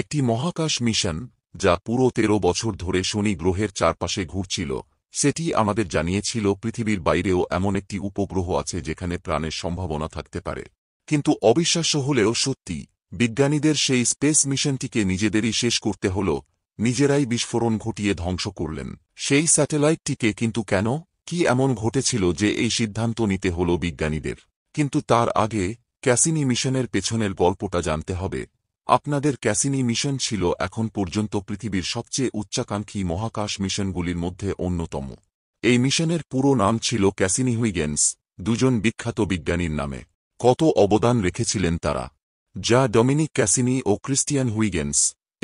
একটি মহাকাশ মিশন যা পুরো তেরো বছর ধরে শনি গ্রহের চারপাশে ঘুরছিল সেটি আমাদের জানিয়েছিল পৃথিবীর বাইরেও এমন একটি উপগ্রহ আছে যেখানে প্রাণের সম্ভাবনা থাকতে পারে কিন্তু অবিশ্বাস্য হলেও সত্যি বিজ্ঞানীদের সেই স্পেস মিশনটিকে নিজেদেরই শেষ করতে হল নিজেরাই বিস্ফোরণ ঘটিয়ে ধ্বংস করলেন সেই স্যাটেলাইটটিকে কিন্তু কেন কি এমন ঘটেছিল যে এই সিদ্ধান্ত নিতে হল বিজ্ঞানীদের কিন্তু তার আগে ক্যাসিনি মিশনের পেছনের গল্পটা জানতে হবে আপনাদের ক্যাসিনি মিশন ছিল এখন পর্যন্ত পৃথিবীর সবচেয়ে উচ্চাকাঙ্ক্ষী মহাকাশ মিশনগুলির মধ্যে অন্যতম এই মিশনের পুরো নাম ছিল ক্যাসিনি হুইগেন্স দুজন বিখ্যাত বিজ্ঞানীর নামে কত অবদান রেখেছিলেন তারা যা ডমিনিক ক্যাসিনি ও ক্রিস্টিয়ান হুইগেন্স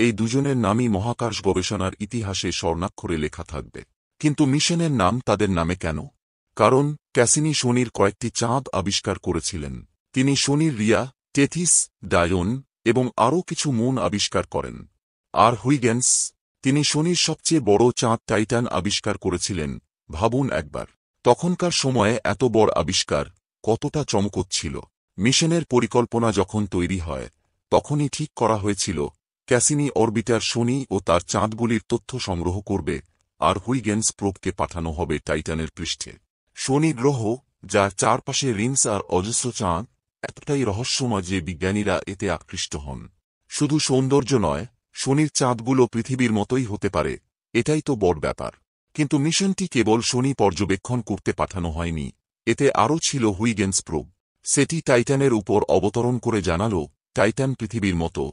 এই দুজনের নামই মহাকাশ গবেষণার ইতিহাসে স্বর্ণাক্ষরে লেখা থাকবে কিন্তু মিশনের নাম তাদের নামে কেন কারণ ক্যাসিনি শনির কয়েকটি চাঁদ আবিষ্কার করেছিলেন তিনি শনির রিয়া টেথিস ডায়ন এবং আরও কিছু মন আবিষ্কার করেন আর হুইগেন্স তিনি শনির সবচেয়ে বড় চাঁদ টাইটান আবিষ্কার করেছিলেন ভাবুন একবার তখনকার সময়ে এত বড় আবিষ্কার কতটা চমকত ছিল মিশনের পরিকল্পনা যখন তৈরি হয় তখনই ঠিক করা হয়েছিল ক্যাসিনি অরবিটার শনি ও তার চাঁদগুলির তথ্য সংগ্রহ করবে আর হুইগেন্স প্রোপকে পাঠানো হবে টাইটানের পৃষ্ঠে শনি গ্রহ যার চারপাশে রিন্স আর অজস্র চাঁদ এতটাই রহস্যময় যে বিজ্ঞানীরা এতে আকৃষ্ট হন শুধু সৌন্দর্য নয় শনির চাঁদগুলো পৃথিবীর মতোই হতে পারে এটাই তো বড় ব্যাপার কিন্তু মিশনটি কেবল শনি পর্যবেক্ষণ করতে পাঠানো হয়নি এতে আরও ছিল হুইগেন্স প্রোব সেটি টাইটানের উপর অবতরণ করে জানাল টাইটান পৃথিবীর মতো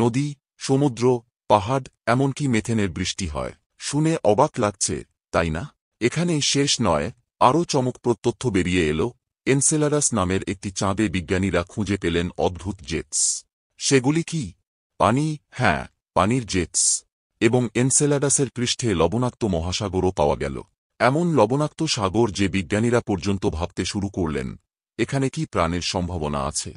নদী সমুদ্র পাহাড় এমনকি মেথেনের বৃষ্টি হয় শুনে অবাক লাগছে তাই না এখানেই শেষ নয় আরও চমকপ্রত্যথ্য বেরিয়ে এলো এনসেলারাস নামের একটি চাঁদে বিজ্ঞানীরা খুঁজে পেলেন অদ্ভুত জেটস সেগুলি কি পানি হ্যাঁ পানির জেটস এবং এনসেলাডাসের পৃষ্ঠে লবণাক্ত মহাসাগরও পাওয়া গেল এমন লবণাক্ত সাগর যে বিজ্ঞানীরা পর্যন্ত ভাবতে শুরু করলেন এখানে কি প্রাণের সম্ভাবনা আছে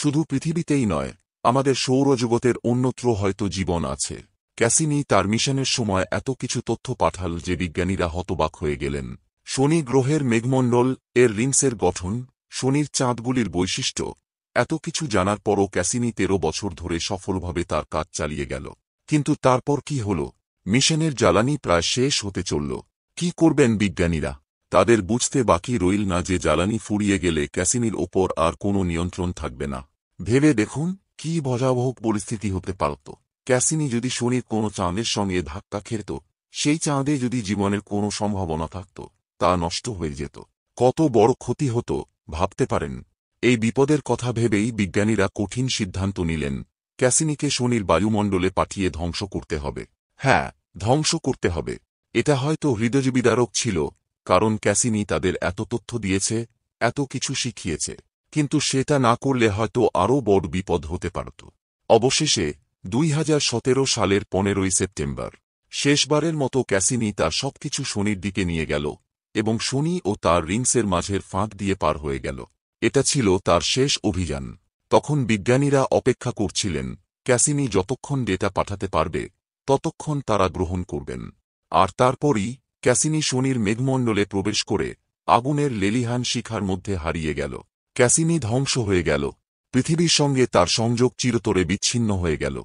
শুধু পৃথিবীতেই নয় আমাদের সৌরজগতের অন্যত্র হয়তো জীবন আছে ক্যাসিনি তার মিশনের সময় এত কিছু তথ্য পাঠাল যে বিজ্ঞানীরা হতবাক হয়ে গেলেন শনি গ্রহের মেঘমণ্ডল এর রিন্সের গঠন শনির চাঁদগুলির বৈশিষ্ট্য এত কিছু জানার পরও ক্যাসিনি তেরো বছর ধরে সফলভাবে তার কাজ চালিয়ে গেল কিন্তু তারপর কি হল মিশনের জ্বালানি প্রায় শেষ হতে চলল কি করবেন বিজ্ঞানীরা তাদের বুঝতে বাকি রইল না যে জ্বালানি ফুরিয়ে গেলে ক্যাসিনির ওপর আর কোনো নিয়ন্ত্রণ থাকবে না ভেবে দেখুন কি ভয়াবহ পরিস্থিতি হতে পারত ক্যাসিনি যদি শনির কোনো চাঁদের সঙ্গে ধাক্কা খেত সেই চাঁদে যদি জীবনের কোনো সম্ভাবনা থাকত তা নষ্ট হয়ে যেত কত বড় ক্ষতি হতো ভাবতে পারেন এই বিপদের কথা ভেবেই বিজ্ঞানীরা কঠিন সিদ্ধান্ত নিলেন ক্যাসিনিকে শনির বায়ুমণ্ডলে পাঠিয়ে ধ্বংস করতে হবে হ্যাঁ ধ্বংস করতে হবে এটা হয়তো হৃদয়জীবিদারক ছিল কারণ ক্যাসিনি তাদের এত তথ্য দিয়েছে এত কিছু শিখিয়েছে কিন্তু সেটা না করলে হয়তো আরও বড় বিপদ হতে পারত অবশেষে দুই সালের পনেরোই সেপ্টেম্বর শেষবারের মতো ক্যাসিনি তার সবকিছু শনির দিকে নিয়ে গেল এবং শনি ও তার রিংসের মাঝের ফাঁক দিয়ে পার হয়ে গেল এটা ছিল তার শেষ অভিযান তখন বিজ্ঞানীরা অপেক্ষা করছিলেন ক্যাসিনি যতক্ষণ ডেটা পাঠাতে পারবে ততক্ষণ তারা গ্রহণ করবেন আর তারপরই ক্যাসিনি শনির মেঘমণ্ডলে প্রবেশ করে আগুনের লেলিহান শিখার মধ্যে হারিয়ে গেল ক্যাসিনি ধ্বংস হয়ে গেল পৃথিবীর সঙ্গে তার সংযোগ চিরতরে বিচ্ছিন্ন হয়ে গেল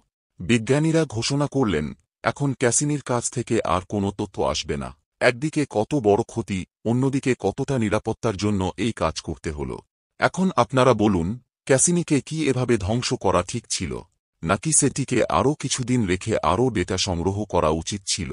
বিজ্ঞানীরা ঘোষণা করলেন এখন ক্যাসিনির কাছ থেকে আর কোনো তথ্য আসবে না একদিকে কত বড় ক্ষতি অন্যদিকে কতটা নিরাপত্তার জন্য এই কাজ করতে হল এখন আপনারা বলুন ক্যাসিনিকে কি এভাবে ধ্বংস করা ঠিক ছিল নাকি সেটিকে আরও কিছুদিন রেখে আরও ডেটা সংগ্রহ করা উচিত ছিল